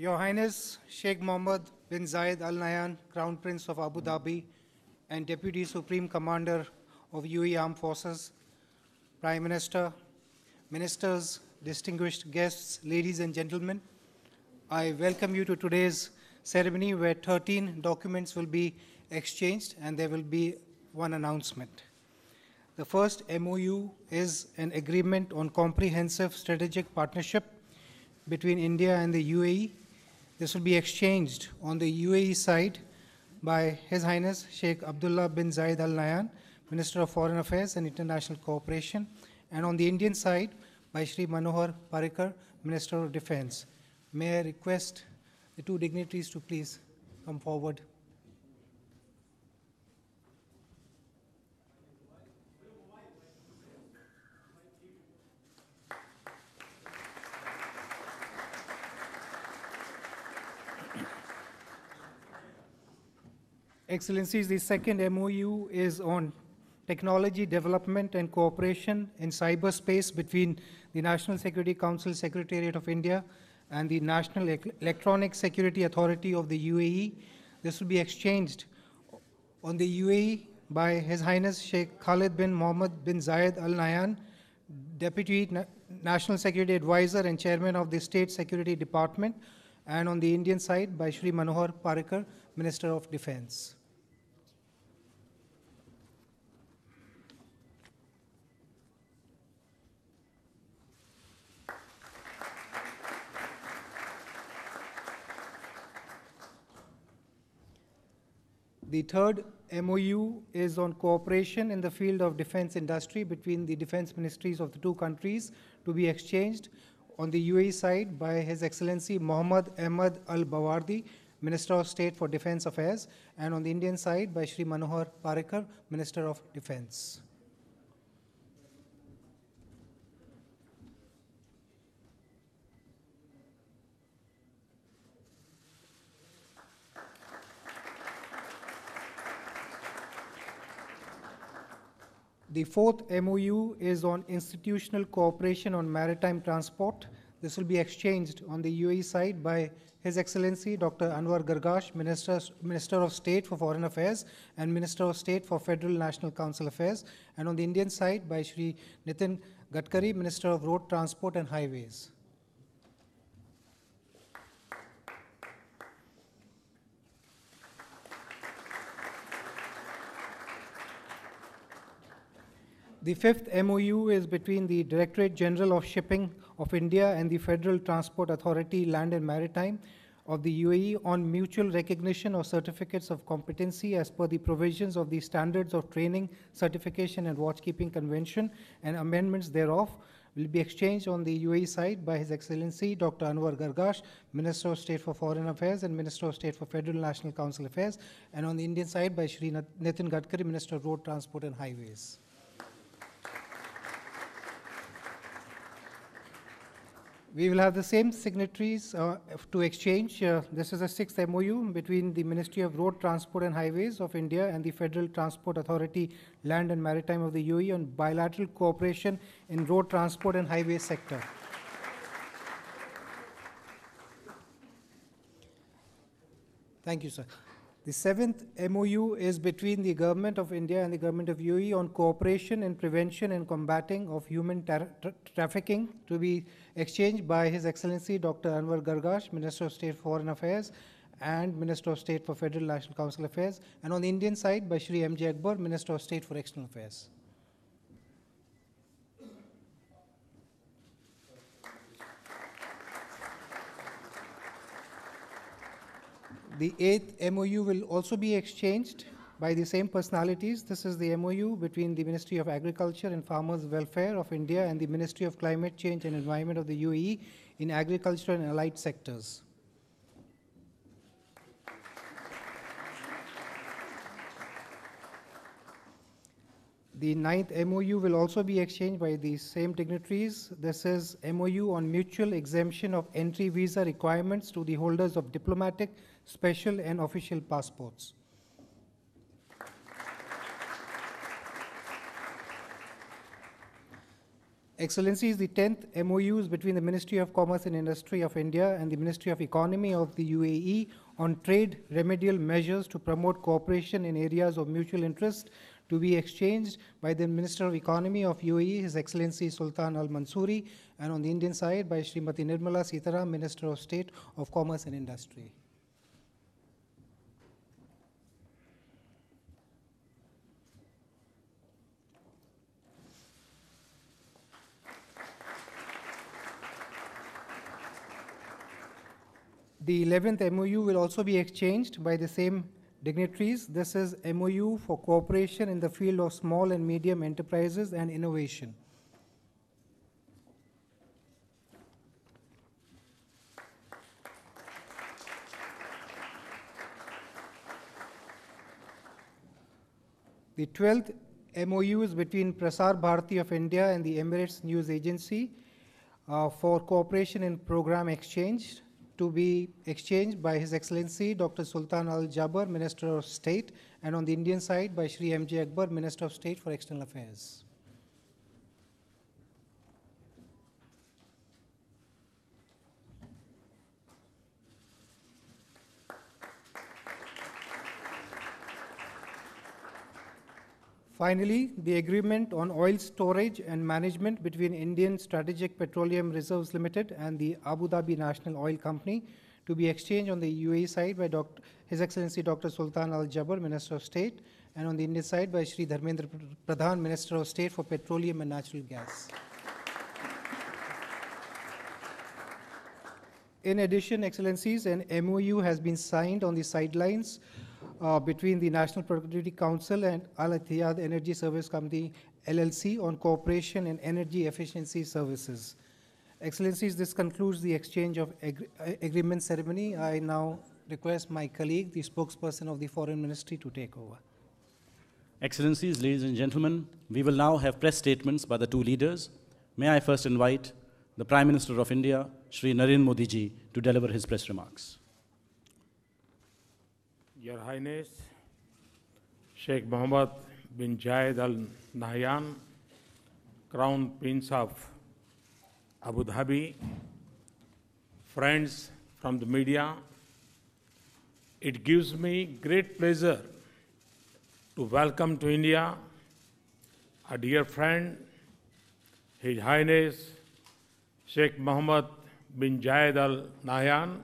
Your Highness Sheikh Mohammed bin Zayed Al Nahyan, Crown Prince of Abu Dhabi and Deputy Supreme Commander of UAE Armed Forces, Prime Minister, ministers, distinguished guests, ladies and gentlemen, I welcome you to today's ceremony where 13 documents will be exchanged and there will be one announcement. The first MOU is an agreement on comprehensive strategic partnership between India and the UAE this will be exchanged on the UAE side by His Highness Sheikh Abdullah bin Zayed Al Nayan, Minister of Foreign Affairs and International Cooperation, and on the Indian side by Sri Manohar Parikar, Minister of Defense. May I request the two dignitaries to please come forward. Excellencies, the second MOU is on technology development and cooperation in cyberspace between the National Security Council Secretariat of India and the National Electronic Security Authority of the UAE. This will be exchanged on the UAE by His Highness Sheikh Khalid bin Mohammed bin Zayed Al Nayan, Deputy National Security Advisor and Chairman of the State Security Department, and on the Indian side by Shri Manohar Parikar, Minister of Defense. The third MOU is on cooperation in the field of defense industry between the defense ministries of the two countries to be exchanged on the UAE side by His Excellency Mohammad Ahmad Al Bawardi, Minister of State for Defense Affairs, and on the Indian side by Sri Manohar Parikar, Minister of Defense. The fourth MOU is on institutional cooperation on maritime transport. This will be exchanged on the UAE side by His Excellency Dr. Anwar Gargash, Minister, Minister of State for Foreign Affairs and Minister of State for Federal National Council Affairs, and on the Indian side by Sri Nitin Gadkari, Minister of Road Transport and Highways. The fifth MOU is between the Directorate General of Shipping of India and the Federal Transport Authority Land and Maritime of the UAE on mutual recognition of certificates of competency as per the provisions of the Standards of Training, Certification and Watchkeeping Convention and amendments thereof will be exchanged on the UAE side by His Excellency Dr. Anwar Gargash, Minister of State for Foreign Affairs and Minister of State for Federal National Council Affairs, and on the Indian side by Sri Nitin Gadkari, Minister of Road Transport and Highways. We will have the same signatories uh, to exchange. Uh, this is a sixth MOU between the Ministry of Road Transport and Highways of India and the Federal Transport Authority, Land and Maritime of the UAE on bilateral cooperation in road transport and highway sector. Thank you, sir. The seventh MOU is between the Government of India and the Government of UAE on cooperation in prevention and combating of human tra tra trafficking to be exchanged by His Excellency Dr. Anwar Gargash, Minister of State for Foreign Affairs and Minister of State for Federal National Council Affairs, and on the Indian side by Shri M. J. Akbar, Minister of State for External Affairs. The eighth MOU will also be exchanged by the same personalities. This is the MOU between the Ministry of Agriculture and Farmers Welfare of India and the Ministry of Climate Change and Environment of the UAE in agriculture and allied sectors. The ninth MOU will also be exchanged by the same dignitaries. This is MOU on mutual exemption of entry visa requirements to the holders of diplomatic, special and official passports. Excellencies, the 10th MOUs between the Ministry of Commerce and Industry of India and the Ministry of Economy of the UAE on trade remedial measures to promote cooperation in areas of mutual interest to be exchanged by the Minister of Economy of UAE, His Excellency Sultan Al Mansouri, and on the Indian side by Srimati Nirmala Sitaram, Minister of State of Commerce and Industry. The 11th MOU will also be exchanged by the same dignitaries. This is MOU for cooperation in the field of small and medium enterprises and innovation. The 12th MOU is between Prasar Bharati of India and the Emirates News Agency uh, for cooperation in program exchange to be exchanged by His Excellency Dr. Sultan Al Jaber, Minister of State, and on the Indian side by Shri M.J. Akbar, Minister of State for External Affairs. Finally, the agreement on oil storage and management between Indian Strategic Petroleum Reserves Limited and the Abu Dhabi National Oil Company to be exchanged on the UAE side by Dr. His Excellency Dr. Sultan Al Jaber, Minister of State, and on the Indian side by Sri Dharmendra Pradhan, Minister of State for Petroleum and Natural Gas. In addition, Excellencies, an MOU has been signed on the sidelines uh, between the National Productivity Council and Al Ittihad Energy Service Company LLC on cooperation in energy efficiency services. Excellencies, this concludes the exchange of ag uh, agreement ceremony. I now request my colleague, the spokesperson of the Foreign Ministry, to take over. Excellencies, ladies and gentlemen, we will now have press statements by the two leaders. May I first invite the Prime Minister of India, Sri Narendra Modi ji, to deliver his press remarks. Your Highness, Sheikh Mohammed bin Zayed Al Nahyan, Crown Prince of Abu Dhabi, friends from the media, it gives me great pleasure to welcome to India a dear friend, His Highness Sheikh Mohammed bin Zayed Al Nahyan,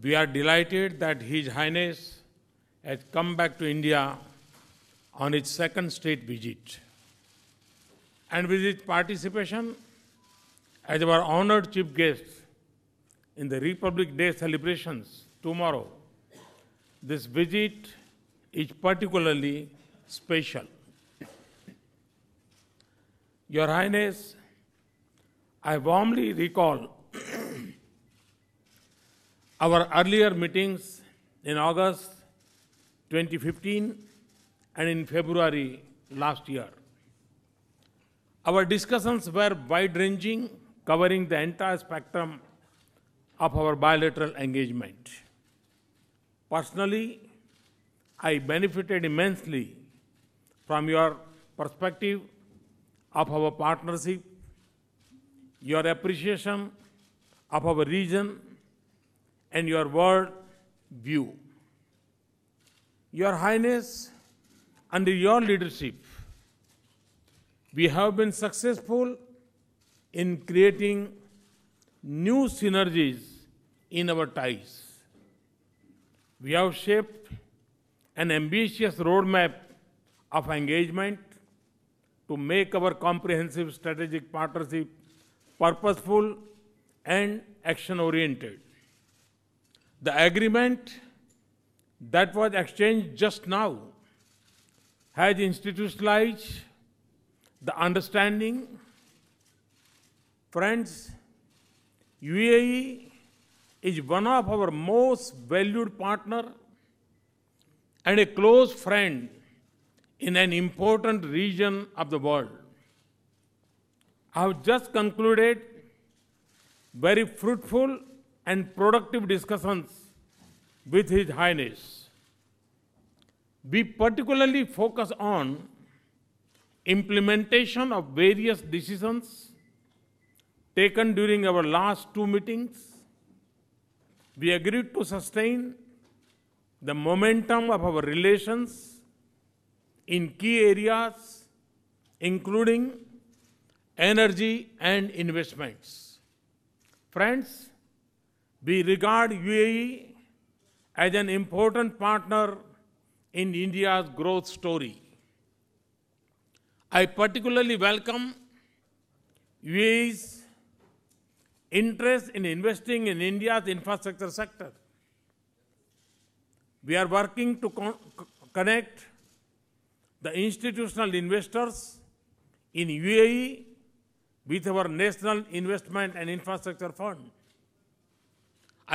We are delighted that His Highness has come back to India on his second state visit. And with his participation as our honored chief guest in the Republic Day celebrations tomorrow, this visit is particularly special. Your Highness, I warmly recall our earlier meetings in August 2015 and in February last year. Our discussions were wide-ranging, covering the entire spectrum of our bilateral engagement. Personally, I benefited immensely from your perspective of our partnership, your appreciation of our region, and your world view. Your Highness, under your leadership, we have been successful in creating new synergies in our ties. We have shaped an ambitious roadmap of engagement to make our comprehensive strategic partnership purposeful and action-oriented. The agreement that was exchanged just now has institutionalized the understanding. Friends, UAE is one of our most valued partner and a close friend in an important region of the world. I have just concluded very fruitful and productive discussions with His Highness. We particularly focus on implementation of various decisions taken during our last two meetings. We agreed to sustain the momentum of our relations in key areas, including energy and investments. Friends, we regard UAE as an important partner in India's growth story. I particularly welcome UAE's interest in investing in India's infrastructure sector. We are working to con connect the institutional investors in UAE with our National Investment and Infrastructure Fund.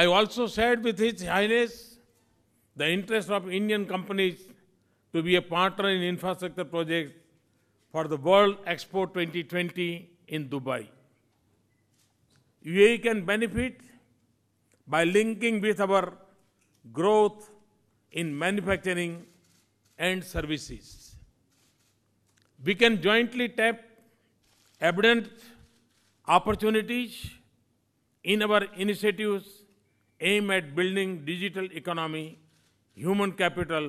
I also shared with His Highness the interest of Indian companies to be a partner in infrastructure projects for the World Expo 2020 in Dubai. UAE can benefit by linking with our growth in manufacturing and services. We can jointly tap abundant opportunities in our initiatives aim at building digital economy, human capital,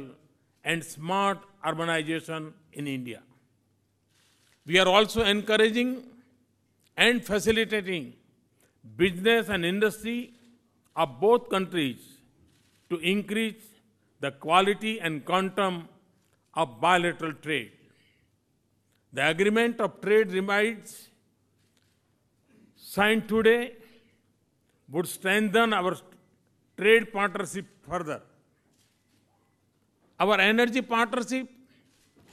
and smart urbanization in India. We are also encouraging and facilitating business and industry of both countries to increase the quality and quantum of bilateral trade. The agreement of trade remains signed today would strengthen our trade partnership further. Our energy partnership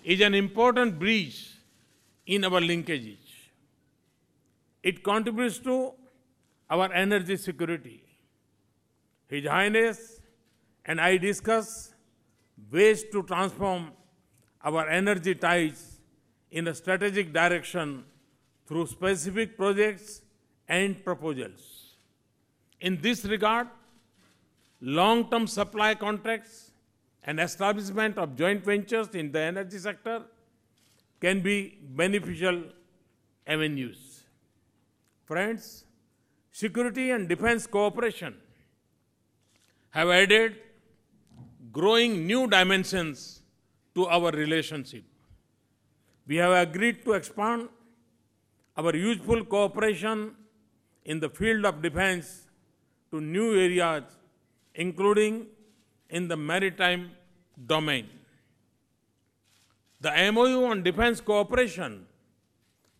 is an important bridge in our linkages. It contributes to our energy security. His Highness and I discuss ways to transform our energy ties in a strategic direction through specific projects and proposals. In this regard, long-term supply contracts and establishment of joint ventures in the energy sector can be beneficial avenues. Friends, security and defense cooperation have added growing new dimensions to our relationship. We have agreed to expand our useful cooperation in the field of defense to new areas including in the maritime domain. The MOU on defense cooperation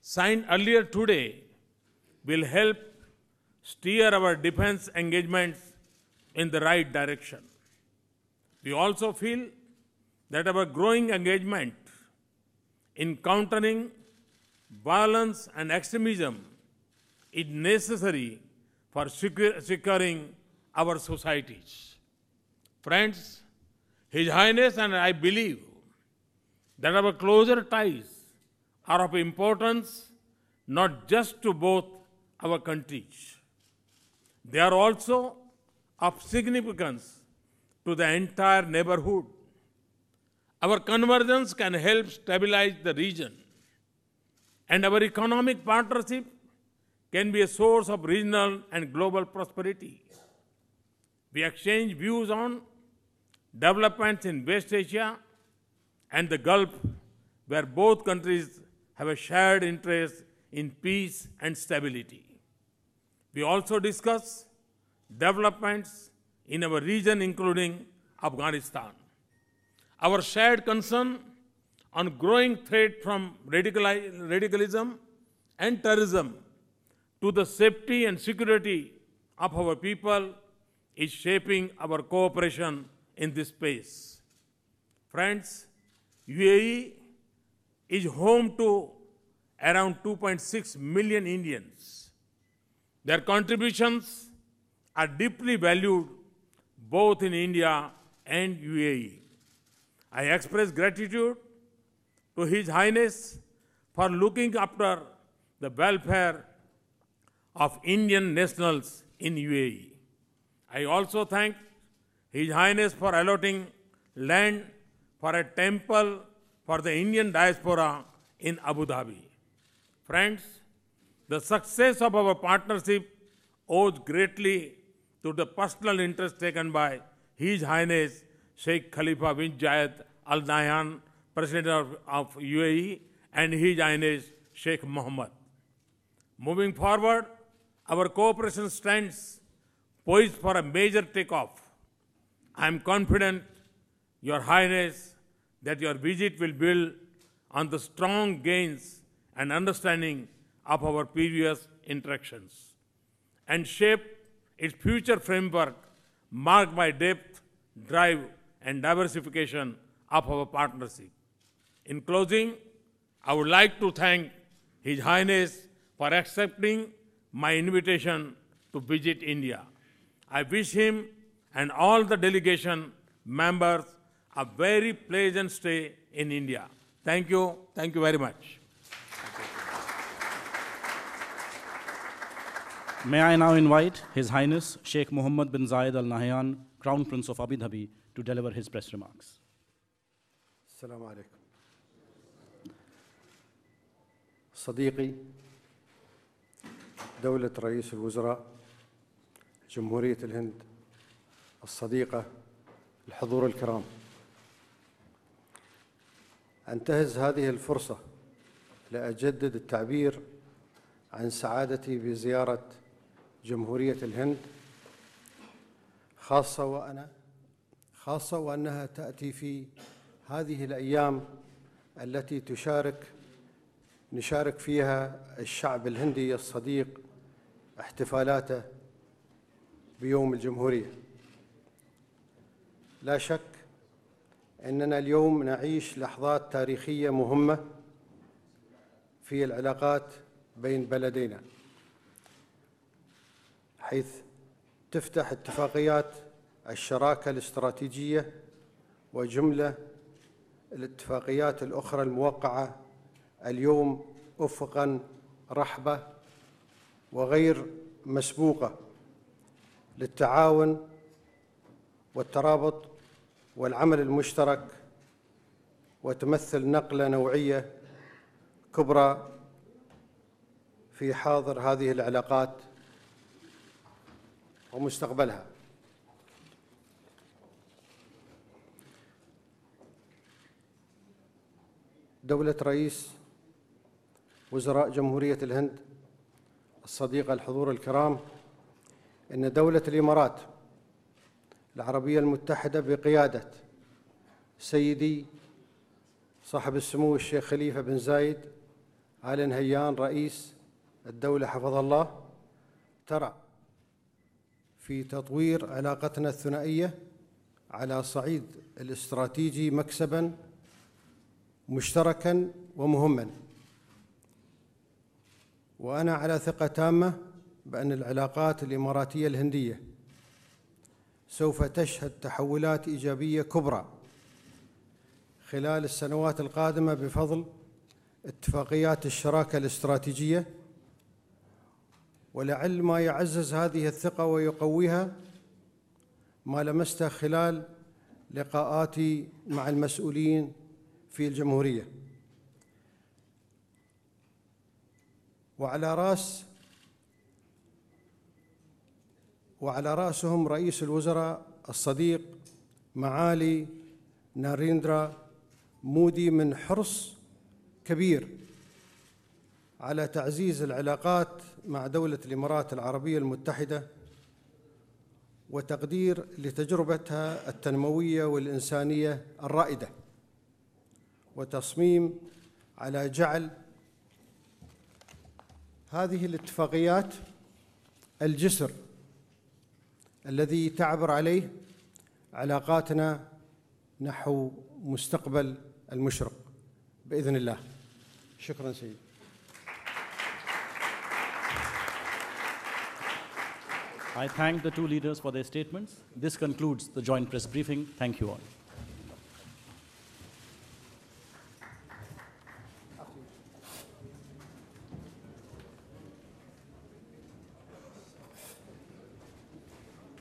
signed earlier today will help steer our defense engagements in the right direction. We also feel that our growing engagement in countering violence and extremism is necessary for securing our societies. Friends, His Highness and I believe that our closer ties are of importance not just to both our countries, they are also of significance to the entire neighborhood. Our convergence can help stabilize the region, and our economic partnership can be a source of regional and global prosperity. We exchange views on developments in West Asia and the Gulf, where both countries have a shared interest in peace and stability. We also discuss developments in our region, including Afghanistan. Our shared concern on growing threat from radicalism and terrorism to the safety and security of our people is shaping our cooperation in this space. Friends, UAE is home to around 2.6 million Indians. Their contributions are deeply valued both in India and UAE. I express gratitude to His Highness for looking after the welfare of Indian nationals in UAE. I also thank His Highness for allotting land for a temple for the Indian diaspora in Abu Dhabi. Friends, the success of our partnership owes greatly to the personal interest taken by His Highness Sheikh Khalifa bin Zayed Al Nahyan, President of, of UAE, and His Highness Sheikh Mohammed. Moving forward, our cooperation stands poised for a major takeoff. I am confident, Your Highness, that your visit will build on the strong gains and understanding of our previous interactions and shape its future framework marked by depth, drive, and diversification of our partnership. In closing, I would like to thank His Highness for accepting my invitation to visit India. I wish him and all the delegation members a very pleasant stay in India. Thank you. Thank you very much. May I now invite His Highness Sheikh Mohammed bin Zayed Al Nahyan, Crown Prince of Abu Dhabi, to deliver his press remarks. السلام عليكم. صديقي دولة رئيس الوزراء جمهورية الهند الصديقة الحضور الكرام أنتهز هذه الفرصة لأجدد التعبير عن سعادتي بزيارة جمهورية الهند خاصة وأنا خاصة وأنها تأتي في هذه الأيام التي تشارك نشارك فيها الشعب الهندي الصديق احتفالاته بيوم الجمهورية لا شك أننا اليوم نعيش لحظات تاريخية مهمة في العلاقات بين بلدينا حيث تفتح اتفاقيات الشراكة الاستراتيجية وجملة الاتفاقيات الأخرى الموقعة اليوم أفقا رحبة وغير مسبوقة للتعاون والترابط والعمل المشترك وتمثل نقله نوعيه كبرى في حاضر هذه العلاقات ومستقبلها دولة رئيس وزراء جمهورية الهند الصديقة الحضور الكرام أن دولة الإمارات العربية المتحدة بقيادة سيدي صاحب السمو الشيخ خليفة بن زايد آل نهيان رئيس الدولة حفظه الله ترى في تطوير علاقتنا الثنائية على صعيد الاستراتيجي مكسبا مشتركا ومهما وأنا على ثقة تامة بأن العلاقات الإماراتية الهندية سوف تشهد تحولات إيجابية كبرى خلال السنوات القادمة بفضل اتفاقيات الشراكة الاستراتيجية ولعل ما يعزز هذه الثقة ويقويها ما لمسته خلال لقاءاتي مع المسؤولين في الجمهورية وعلى رأس وعلى رأسهم رئيس الوزراء الصديق معالي ناريندرا مودي من حرص كبير على تعزيز العلاقات مع دولة الإمارات العربية المتحدة وتقدير لتجربتها التنموية والإنسانية الرائدة وتصميم على جعل هذه الاتفاقيات الجسر الذي تعبر عليه علاقاتنا نحو مستقبل المشرق باذن الله شكرا سيدي I thank the two leaders for their statements. This concludes the joint press briefing. Thank you all.